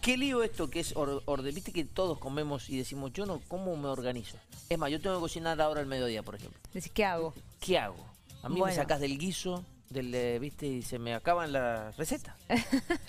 Qué lío esto que es orden. Viste que todos comemos y decimos, yo no, ¿cómo me organizo? Es más, yo tengo que cocinar ahora al mediodía, por ejemplo. Decís, ¿qué hago? ¿Qué hago? A mí me sacas del guiso, del, eh, viste, y se me acaban las recetas.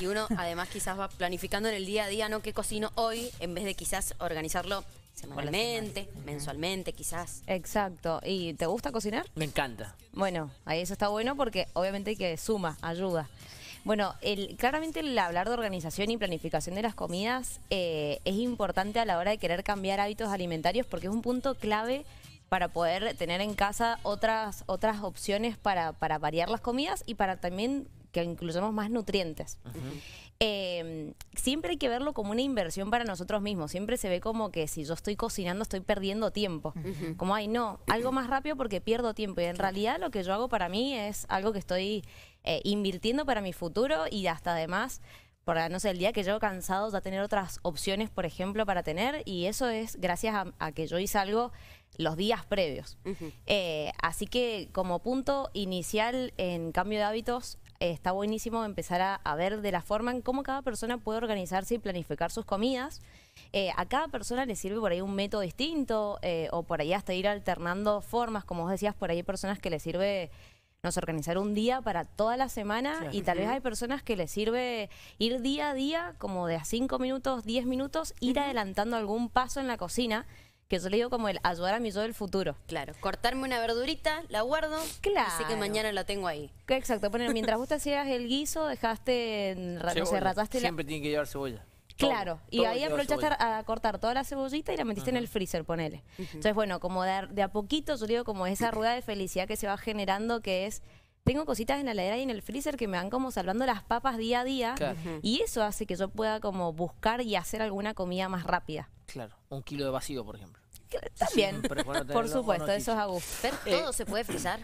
y uno además quizás va planificando en el día a día, ¿no? ¿Qué cocino hoy? En vez de quizás organizarlo semanalmente, mensualmente quizás. Exacto. ¿Y te gusta cocinar? Me encanta. Bueno, ahí eso está bueno porque obviamente hay que suma, ayuda. Bueno, el, claramente el hablar de organización y planificación de las comidas eh, es importante a la hora de querer cambiar hábitos alimentarios porque es un punto clave para poder tener en casa otras, otras opciones para, para variar las comidas y para también que incluyamos más nutrientes. Em, siempre hay que verlo como una inversión para nosotros mismos. Siempre se ve como que si yo estoy cocinando estoy perdiendo tiempo. Como, ay, no, algo más rápido porque pierdo tiempo. Y en realidad lo que yo hago para mí es algo que estoy eh, invirtiendo para mi futuro y hasta además por no sé, el día que llevo cansado ya tener otras opciones, por ejemplo, para tener. Y eso es gracias a, que yo hice algo los días previos. Eh, así que como punto inicial en cambio de hábitos, eh, está buenísimo empezar a, ver de la forma en cómo cada persona puede organizarse y planificar sus comidas. a cada persona le sirve por ahí un método distinto o por ahí hasta ir alternando formas, como vos decías, por ahí hay personas que le sirve nos organizar un día para toda la semana y tal vez hay personas que les sirve ir día a día, como de a cinco minutos, 10 minutos, ir adelantando algún paso en la cocina que yo le digo como el ayudar a mi yo del futuro. Claro, cortarme una verdurita, la guardo, claro. así que mañana la tengo ahí. Exacto, mientras vos te hacías el guiso, dejaste, no rataste Siempre tiene que llevar cebolla. Claro, y ahí aprovechaste a, cortar toda la cebollita y la metiste en el freezer, ponele. Entonces, bueno, como de, a poquito, yo digo, como esa rueda de felicidad que se va generando, que es, tengo cositas en la heladera y en el freezer que me van como salvando las papas día a día, y eso hace que yo pueda como buscar y hacer alguna comida más rápida. Claro, un kilo de vacío, por ejemplo. También, por supuesto, eso es a gusto. Eh, todo se puede frizar.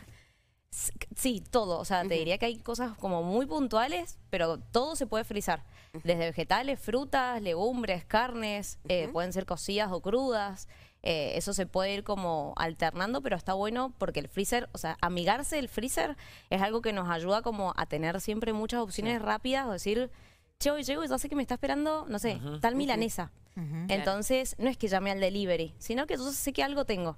Sí, todo. O sea, te diría que hay cosas como muy puntuales, pero todo se puede frizar. Desde vegetales, frutas, legumbres, carnes, eh, pueden ser cocidas o crudas. Eh, eso se puede ir como alternando, pero está bueno porque el freezer, o sea, amigarse el freezer es algo que nos ayuda como a tener siempre muchas opciones rápidas, o decir, che, hoy llego y ya sé que me está esperando, no sé, tal milanesa. Entonces, no es que llame al delivery, sino que yo sé que algo tengo.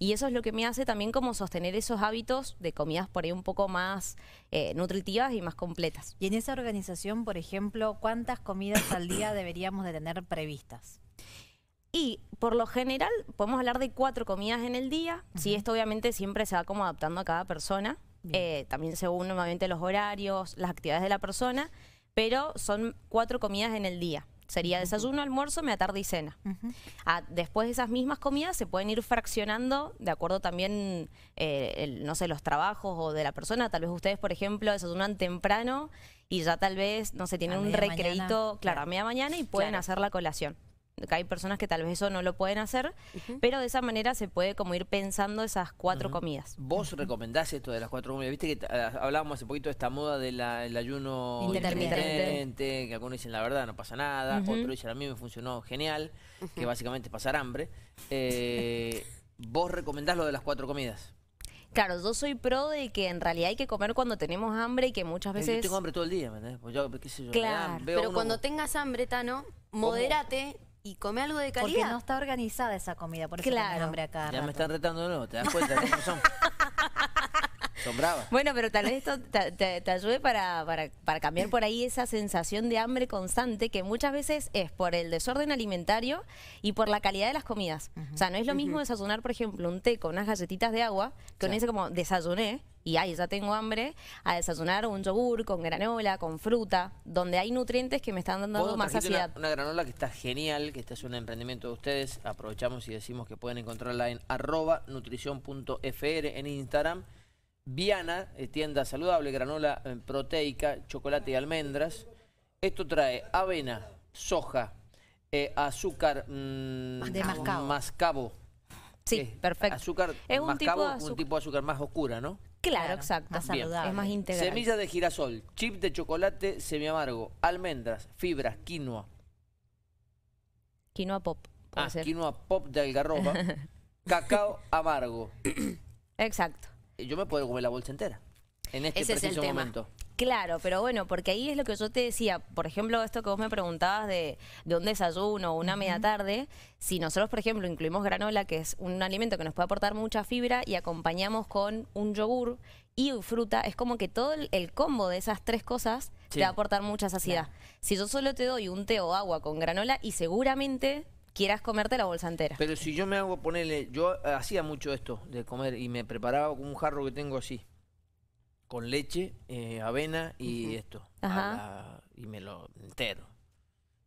Y eso es lo que me hace también como sostener esos hábitos de comidas por ahí un poco más eh, nutritivas y más completas. Y en esa organización, por ejemplo, ¿cuántas comidas al día deberíamos de tener previstas? Y por lo general podemos hablar de cuatro comidas en el día. si Sí, esto obviamente siempre se va como adaptando a cada persona. Eh, también según nuevamente los horarios, las actividades de la persona. Pero son cuatro comidas en el día. Sería desayuno, almuerzo, media tarde y cena. Ah, después de esas mismas comidas se pueden ir fraccionando de acuerdo también, eh, no sé, los trabajos o de la persona. Tal vez ustedes, por ejemplo, desayunan temprano y ya tal vez, no sé, tienen un recreito, claro, a media mañana y pueden hacer la colación hay personas que tal vez eso no lo pueden hacer, pero de esa manera se puede como ir pensando esas cuatro comidas. ¿Vos recomendás esto de las cuatro comidas? Viste que ah, hablábamos hace poquito de esta moda del ayuno intermitente. que algunos dicen la verdad, no pasa nada, otros dicen a mí me funcionó genial, que básicamente pasar hambre. Eh, ¿Vos recomendás lo de las cuatro comidas? Claro, yo soy pro de que en realidad hay que comer cuando tenemos hambre y que muchas eh, veces... Yo tengo hambre todo el día, ¿me pues claro, pero cuando tengas hambre, Tano, modérate, y come algo de calidad. Porque no está organizada esa comida, por eso claro. hambre acá. Ya me están retando no te das cuenta cómo son. son bravas. Bueno, pero tal vez esto te, ayude para, cambiar por ahí esa sensación de hambre constante que muchas veces es por el desorden alimentario y por la calidad de las comidas. O sea, no es lo mismo desayunar, por ejemplo, un té con unas galletitas de agua, que uno dice como desayuné, y ahí ya tengo hambre, a desayunar un yogur con granola, con fruta, donde hay nutrientes que me están dando más saciedad. Una, granola que está genial, que este es un emprendimiento de ustedes, aprovechamos y decimos que pueden encontrarla en arroba nutrición.fr en Instagram. Viana, eh, tienda saludable, granola eh, proteica, chocolate y almendras. Esto trae avena, soja, eh, azúcar mmm, de mascabo. Sí, perfecto. es un tipo de azúcar más oscura, ¿no? Claro, exacto. Más saludable. Es más integral. Semillas de girasol, chip de chocolate semiamargo, almendras, fibras, quinoa. Quinoa pop. Ah, quinoa pop de algarroba. cacao amargo. Exacto. Yo me puedo comer la bolsa entera. En este preciso momento. Claro, pero bueno, porque ahí es lo que yo te decía, por ejemplo, esto que vos me preguntabas de, de un desayuno o una media tarde, si nosotros, por ejemplo, incluimos granola, que es un alimento que nos puede aportar mucha fibra, y acompañamos con un yogur y fruta, es como que todo el, combo de esas tres cosas te va a aportar mucha saciedad. Si yo solo te doy un té o agua con granola y seguramente quieras comerte la bolsa entera. Pero si yo me hago ponerle, yo hacía mucho esto de comer y me preparaba con un jarro que tengo así con leche, eh, avena y esto. Ajá. y me lo entero.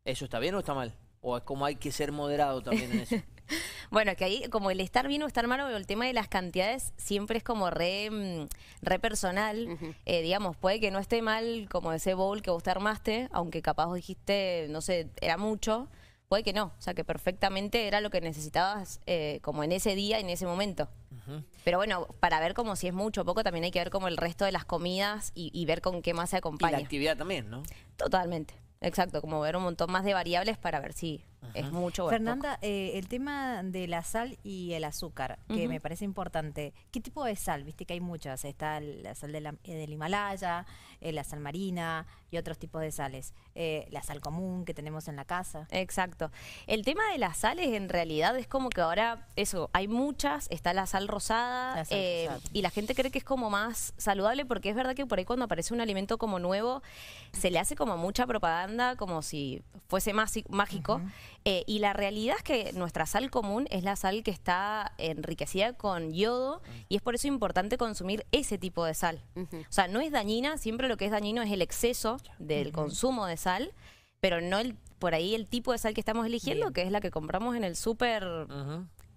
¿Eso está bien o está mal? ¿O es como hay que ser moderado también en eso? Bueno, que ahí como el estar bien o estar malo, el tema de las cantidades siempre es como re, mm, personal. Eh, digamos, puede que no esté mal como ese bowl que vos te armaste, aunque capaz dijiste, no sé, era mucho. Puede que no, o sea que perfectamente era lo que necesitabas eh, como en ese día, en ese momento. Pero bueno, para ver como si es mucho o poco, también hay que ver como el resto de las comidas y, y ver con qué más se acompaña. Y la actividad también, ¿no? Totalmente, exacto, como ver un montón más de variables para ver si, es mucho. Fernanda, eh, el tema de la sal y el azúcar, que me parece importante. ¿Qué tipo de sal? Viste que hay muchas. Está la sal de eh, del Himalaya, eh, la sal marina y otros tipos de sales. la sal común que tenemos en la casa. Exacto. El tema de las sales en realidad es como que ahora, eso, hay muchas. Está la sal rosada. Y la gente cree que es como más saludable porque es verdad que por ahí cuando aparece un alimento como nuevo, se le hace como mucha propaganda, como si fuese más mágico. Eh, y la realidad es que nuestra sal común es la sal que está enriquecida con yodo y es por eso importante consumir ese tipo de sal. O sea, no es dañina, siempre lo que es dañino es el exceso del consumo de sal, pero no el por ahí el tipo de sal que estamos eligiendo, que es la que compramos en el súper.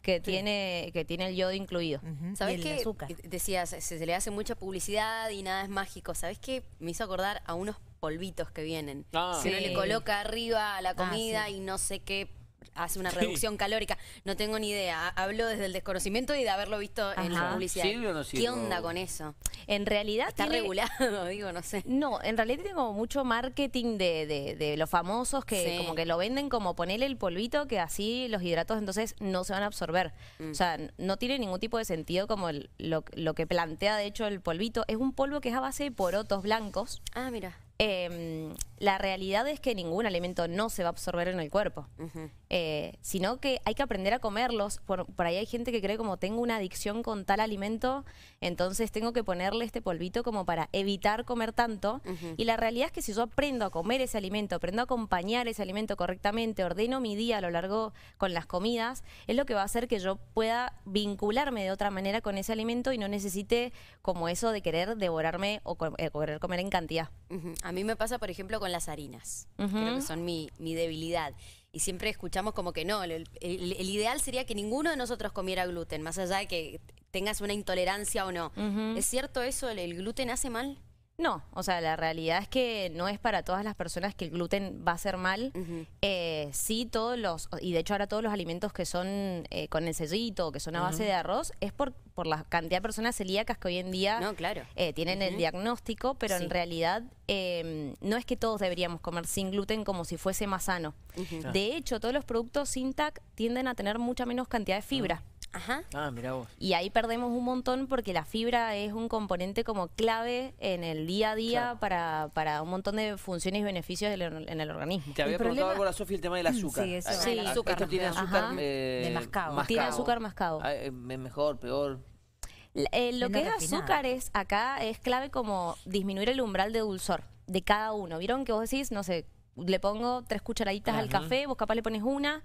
que tiene que tiene el yodo incluido. ¿Sabes qué? Eh, decías, se, le hace mucha publicidad y nada es mágico. ¿Sabes qué? Me hizo acordar a unos polvitos que vienen. Ah. si uno le coloca arriba a la ah, comida y no sé qué hace una reducción calórica. No tengo ni idea. Hablo desde el desconocimiento y de haberlo visto en la publicidad. ¿Qué onda con eso? En realidad Está regulado, digo, no sé. No, en realidad tiene como mucho marketing de, de- los famosos que como que lo venden como ponerle el polvito que así los hidratos entonces no se van a absorber. Mm. O sea, no tiene ningún tipo de sentido como el- lo, lo que plantea de hecho el polvito. Es un polvo que es a base de porotos blancos Ah, mira eh, la realidad es que ningún alimento no se va a absorber en el cuerpo, eh, sino que hay que aprender a comerlos. Por, ahí hay gente que cree como tengo una adicción con tal alimento, entonces tengo que ponerle este polvito como para evitar comer tanto. Y la realidad es que si yo aprendo a comer ese alimento, aprendo a acompañar ese alimento correctamente, ordeno mi día a lo largo con las comidas, es lo que va a hacer que yo pueda vincularme de otra manera con ese alimento y no necesite como eso de querer devorarme o, eh, querer comer en cantidad. A mí me pasa, por ejemplo, con las harinas. Creo que son mi, debilidad. Y siempre escuchamos como que no, el, ideal sería que ninguno de nosotros comiera gluten, más allá de que tengas una intolerancia o no. ¿Es cierto eso? el gluten hace mal? No, o sea, la realidad es que no es para todas las personas que el gluten va a ser mal. Eh, sí, todos los, y de hecho ahora todos los alimentos que son eh, con el sellito, que son a base de arroz, es por, por la cantidad de personas celíacas que hoy en día eh, tienen el diagnóstico, pero en realidad em, no es que todos deberíamos comer sin gluten como si fuese más sano. De hecho, todos los productos sin TAC tienden a tener mucha menos cantidad de fibra. Ajá. Ah, mira vos. Y ahí perdemos un montón porque la fibra es un componente como clave en el día a día para, para un montón de funciones y beneficios en el organismo. Te había preguntado algo la Sofía el tema del azúcar. Sí, ah, eso. Esto tiene azúcar eh, de mascado. Tiene azúcar ah, eh, mejor, peor. Eh, lo que es azúcar es acá es clave como disminuir el umbral de dulzor de cada uno. ¿Vieron que vos decís, no sé, le pongo tres cucharaditas al café, vos capaz le pones una.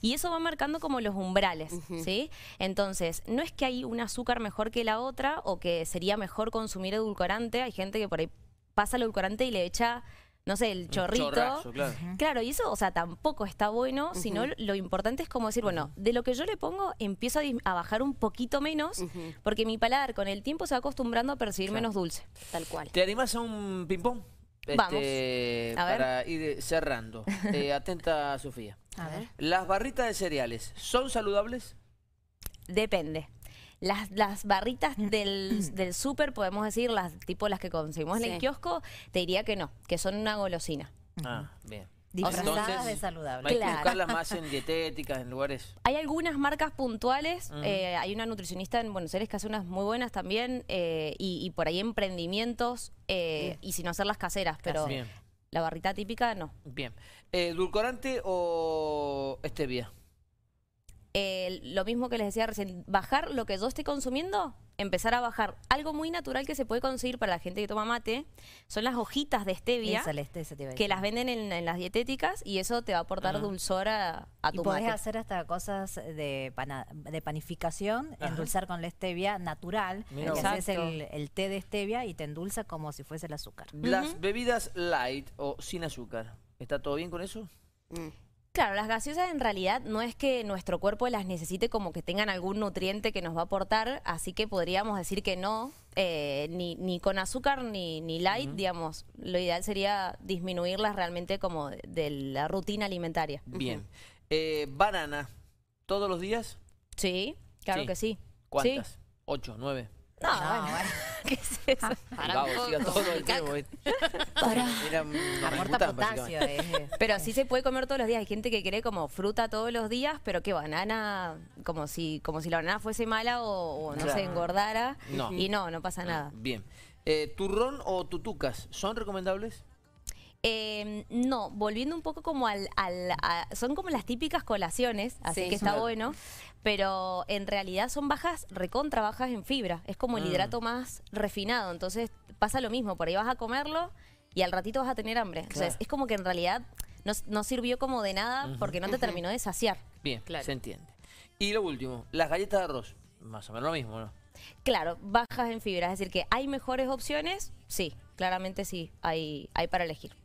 Y eso va marcando como los umbrales, ¿sí? Entonces, no es que hay un azúcar mejor que la otra o que sería mejor consumir edulcorante. Hay gente que por ahí pasa el edulcorante y le echa no sé, el chorrito. claro. claro. y eso, o sea, tampoco está bueno, sino lo importante es como decir, bueno, de lo que yo le pongo empiezo a, bajar un poquito menos, porque mi paladar con el tiempo se va acostumbrando a percibir menos dulce, tal cual. ¿Te animas a un ping-pong? Vamos. Este, para ir eh, cerrando. Eh, atenta, Sofía. A ver. ¿Las barritas de cereales son saludables? Depende. Las, las, barritas mm. del, del súper, podemos decir, las tipo las que conseguimos en el kiosco, te diría que no, que son una golosina. Ah, bien. Disfrazadas Entonces, de saludables Hay que buscarlas más en dietéticas, en lugares. Hay algunas marcas puntuales. Eh, hay una nutricionista en Buenos Aires que hace unas muy buenas también. Eh, y, por ahí emprendimientos. y eh, y sin hacerlas caseras, pero la barrita típica no. Bien. ¿dulcorante o stevia? lo mismo que les decía recién, bajar lo que yo esté consumiendo, empezar a bajar. Algo muy natural que se puede conseguir para la gente que toma mate son las hojitas de stevia que las venden en, las dietéticas y eso te va a aportar dulzura a, tu y podés hacer hasta cosas de, panificación, endulzar con la stevia natural. el, té de stevia y te endulza como si fuese el azúcar. Las bebidas light o sin azúcar, ¿está todo bien con eso? Mm. Claro, las gaseosas en realidad no es que nuestro cuerpo las necesite como que tengan algún nutriente que nos va a aportar, así que podríamos decir que no, eh, ni, ni, con azúcar ni, light, digamos. Lo ideal sería disminuirlas realmente como de, la rutina alimentaria. Bien. Eh, ¿Banana todos los días? Sí, claro que sí. ¿Cuántas? ¿8, ¿Ocho, nueve? No, bueno. ¿Qué es ah. eso? Para todo el tiempo. Pues. potasio. Eh. Pero así se puede comer todos los días. Hay gente que cree como fruta todos los días, pero que banana, como si, como si la banana fuese mala o, no se engordara. No. Y no, no pasa nada. Bien. Eh, ¿Turrón o tutucas son recomendables? Eh, no, volviendo un poco como al... son como las típicas colaciones, así que está bueno, pero en realidad son bajas, recontra bajas en fibra. Es como el mm. hidrato más refinado, entonces pasa lo mismo, por ahí vas a comerlo y al ratito vas a tener hambre. Entonces es como que en realidad no, sirvió como de nada porque no te terminó de saciar. Bien, claro. se entiende. Y lo último, las galletas de arroz, más o menos lo mismo, ¿no? Claro, bajas en fibra, es decir que hay mejores opciones, sí, claramente sí, hay, hay para elegir.